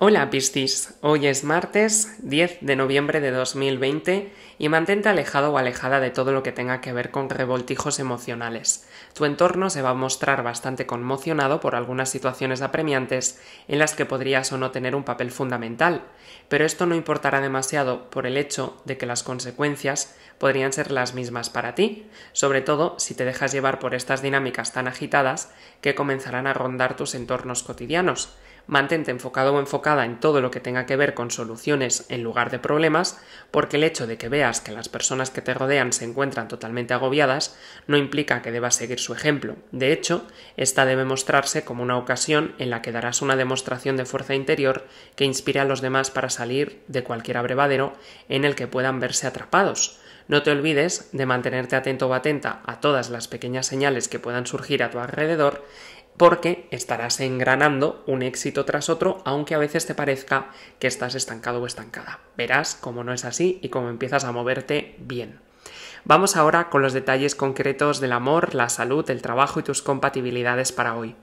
Hola Piscis, hoy es martes 10 de noviembre de 2020 y mantente alejado o alejada de todo lo que tenga que ver con revoltijos emocionales. Tu entorno se va a mostrar bastante conmocionado por algunas situaciones apremiantes en las que podrías o no tener un papel fundamental, pero esto no importará demasiado por el hecho de que las consecuencias podrían ser las mismas para ti, sobre todo si te dejas llevar por estas dinámicas tan agitadas que comenzarán a rondar tus entornos cotidianos mantente enfocado o enfocada en todo lo que tenga que ver con soluciones en lugar de problemas, porque el hecho de que veas que las personas que te rodean se encuentran totalmente agobiadas no implica que debas seguir su ejemplo. De hecho, esta debe mostrarse como una ocasión en la que darás una demostración de fuerza interior que inspire a los demás para salir de cualquier abrevadero en el que puedan verse atrapados. No te olvides de mantenerte atento o atenta a todas las pequeñas señales que puedan surgir a tu alrededor porque estarás engranando un éxito tras otro, aunque a veces te parezca que estás estancado o estancada. Verás cómo no es así y cómo empiezas a moverte bien. Vamos ahora con los detalles concretos del amor, la salud, el trabajo y tus compatibilidades para hoy.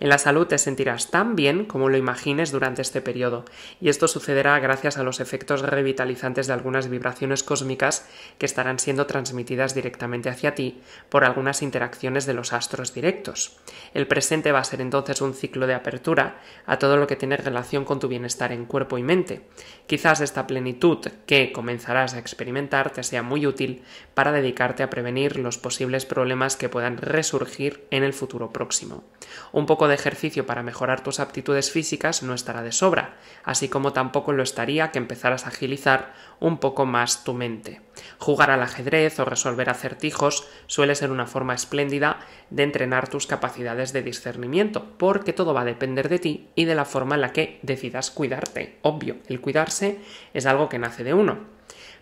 En la salud te sentirás tan bien como lo imagines durante este periodo, y esto sucederá gracias a los efectos revitalizantes de algunas vibraciones cósmicas que estarán siendo transmitidas directamente hacia ti por algunas interacciones de los astros directos. El presente va a ser entonces un ciclo de apertura a todo lo que tiene relación con tu bienestar en cuerpo y mente. Quizás esta plenitud que comenzarás a experimentar te sea muy útil para dedicarte a prevenir los posibles problemas que puedan resurgir en el futuro próximo. Un poco de ejercicio para mejorar tus aptitudes físicas no estará de sobra, así como tampoco lo estaría que empezaras a agilizar un poco más tu mente. Jugar al ajedrez o resolver acertijos suele ser una forma espléndida de entrenar tus capacidades de discernimiento, porque todo va a depender de ti y de la forma en la que decidas cuidarte. Obvio, el cuidarse es algo que nace de uno.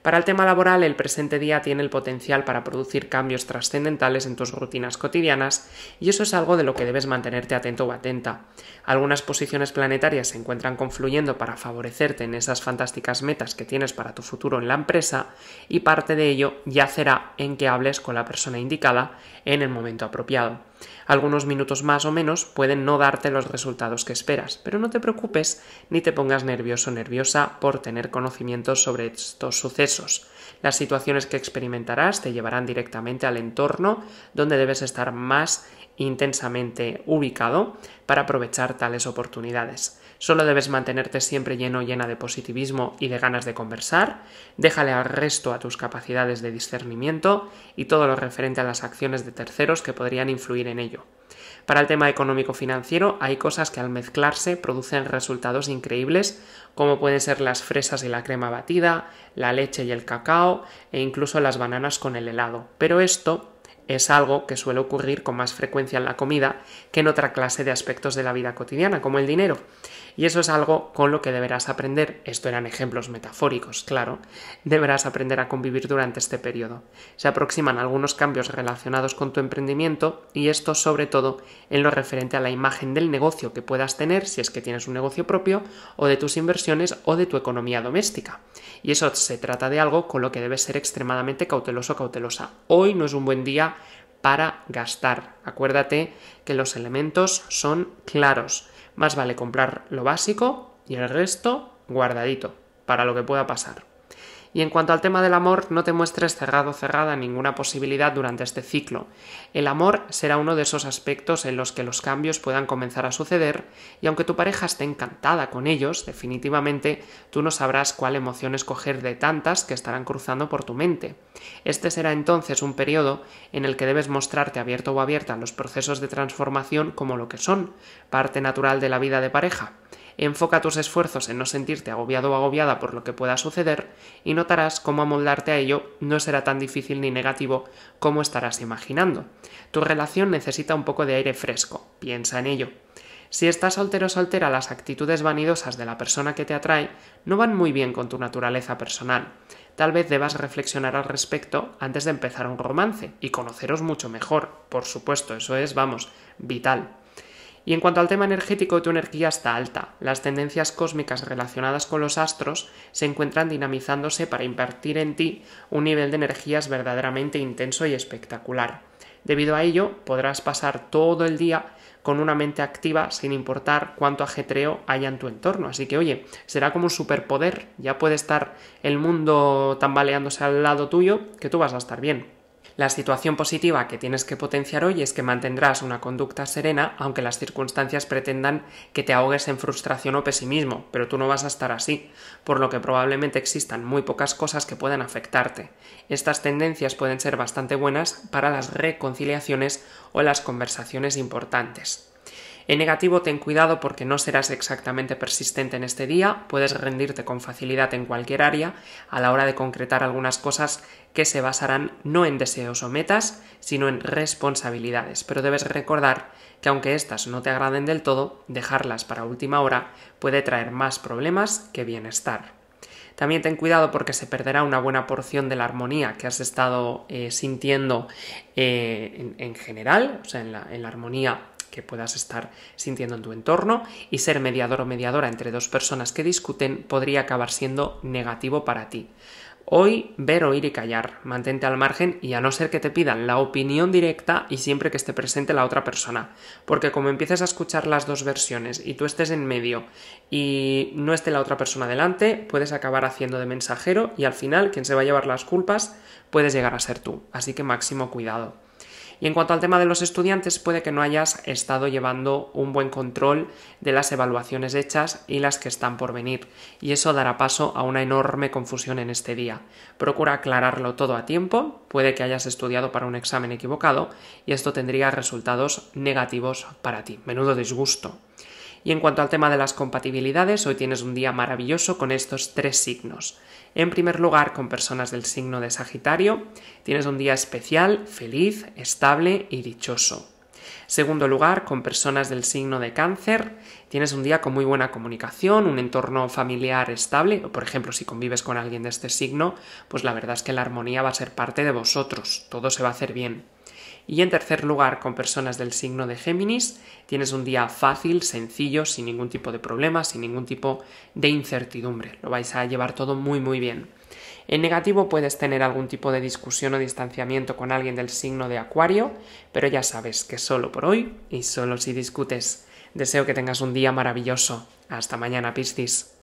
Para el tema laboral, el presente día tiene el potencial para producir cambios trascendentales en tus rutinas cotidianas y eso es algo de lo que debes mantenerte atento o atenta. Algunas posiciones planetarias se encuentran confluyendo para favorecerte en esas fantásticas metas que tienes para tu futuro en la empresa y parte de ello yacerá en que hables con la persona indicada en el momento apropiado. Algunos minutos más o menos pueden no darte los resultados que esperas, pero no te preocupes ni te pongas nervioso o nerviosa por tener conocimientos sobre estos sucesos. Las situaciones que experimentarás te llevarán directamente al entorno donde debes estar más intensamente ubicado para aprovechar tales oportunidades. Solo debes mantenerte siempre lleno llena de positivismo y de ganas de conversar. Déjale al resto a tus capacidades de discernimiento y todo lo referente a las acciones de terceros que podrían influir en ello. Para el tema económico-financiero hay cosas que al mezclarse producen resultados increíbles, como pueden ser las fresas y la crema batida, la leche y el cacao e incluso las bananas con el helado. Pero esto es algo que suele ocurrir con más frecuencia en la comida que en otra clase de aspectos de la vida cotidiana, como el dinero. Y eso es algo con lo que deberás aprender, esto eran ejemplos metafóricos, claro, deberás aprender a convivir durante este periodo. Se aproximan algunos cambios relacionados con tu emprendimiento y esto sobre todo en lo referente a la imagen del negocio que puedas tener si es que tienes un negocio propio o de tus inversiones o de tu economía doméstica. Y eso se trata de algo con lo que debes ser extremadamente cauteloso cautelosa. Hoy no es un buen día para gastar. Acuérdate que los elementos son claros más vale comprar lo básico y el resto guardadito para lo que pueda pasar. Y en cuanto al tema del amor, no te muestres cerrado o cerrada ninguna posibilidad durante este ciclo. El amor será uno de esos aspectos en los que los cambios puedan comenzar a suceder, y aunque tu pareja esté encantada con ellos, definitivamente tú no sabrás cuál emoción escoger de tantas que estarán cruzando por tu mente. Este será entonces un periodo en el que debes mostrarte abierto o abierta a los procesos de transformación como lo que son, parte natural de la vida de pareja. Enfoca tus esfuerzos en no sentirte agobiado o agobiada por lo que pueda suceder y notarás cómo amoldarte a ello no será tan difícil ni negativo como estarás imaginando. Tu relación necesita un poco de aire fresco, piensa en ello. Si estás soltero o soltera, las actitudes vanidosas de la persona que te atrae no van muy bien con tu naturaleza personal. Tal vez debas reflexionar al respecto antes de empezar un romance y conoceros mucho mejor. Por supuesto, eso es, vamos, vital. Y en cuanto al tema energético, tu energía está alta. Las tendencias cósmicas relacionadas con los astros se encuentran dinamizándose para impartir en ti un nivel de energías verdaderamente intenso y espectacular. Debido a ello, podrás pasar todo el día con una mente activa sin importar cuánto ajetreo haya en tu entorno. Así que, oye, será como un superpoder. Ya puede estar el mundo tambaleándose al lado tuyo, que tú vas a estar bien. La situación positiva que tienes que potenciar hoy es que mantendrás una conducta serena aunque las circunstancias pretendan que te ahogues en frustración o pesimismo, pero tú no vas a estar así, por lo que probablemente existan muy pocas cosas que puedan afectarte. Estas tendencias pueden ser bastante buenas para las reconciliaciones o las conversaciones importantes. En negativo, ten cuidado porque no serás exactamente persistente en este día, puedes rendirte con facilidad en cualquier área a la hora de concretar algunas cosas que se basarán no en deseos o metas, sino en responsabilidades. Pero debes recordar que aunque éstas no te agraden del todo, dejarlas para última hora puede traer más problemas que bienestar. También ten cuidado porque se perderá una buena porción de la armonía que has estado eh, sintiendo eh, en, general, o sea, en la armonía que puedas estar sintiendo en tu entorno y ser mediador o mediadora entre dos personas que discuten podría acabar siendo negativo para ti. Hoy ver, oír y callar, mantente al margen y a no ser que te pidan la opinión directa y siempre que esté presente la otra persona, porque como empieces a escuchar las dos versiones y tú estés en medio y no esté la otra persona delante, puedes acabar haciendo de mensajero y al final quien se va a llevar las culpas puedes llegar a ser tú, así que máximo cuidado. Y en cuanto al tema de los estudiantes, puede que no hayas estado llevando un buen control de las evaluaciones hechas y las que están por venir, y eso dará paso a una enorme confusión en este día. Procura aclararlo todo a tiempo, puede que hayas estudiado para un examen equivocado, y esto tendría resultados negativos para ti. Menudo disgusto. Y en cuanto al tema de las compatibilidades, hoy tienes un día maravilloso con estos tres signos. En primer lugar, con personas del signo de Sagitario, tienes un día especial, feliz, estable y dichoso. Segundo lugar, con personas del signo de cáncer, tienes un día con muy buena comunicación, un entorno familiar estable, por ejemplo si convives con alguien de este signo, pues la verdad es que la armonía va a ser parte de vosotros, todo se va a hacer bien. Y en tercer lugar, con personas del signo de Géminis, tienes un día fácil, sencillo, sin ningún tipo de problema, sin ningún tipo de incertidumbre. Lo vais a llevar todo muy muy bien. En negativo puedes tener algún tipo de discusión o distanciamiento con alguien del signo de Acuario, pero ya sabes que solo por hoy y solo si discutes. Deseo que tengas un día maravilloso. Hasta mañana, Piscis.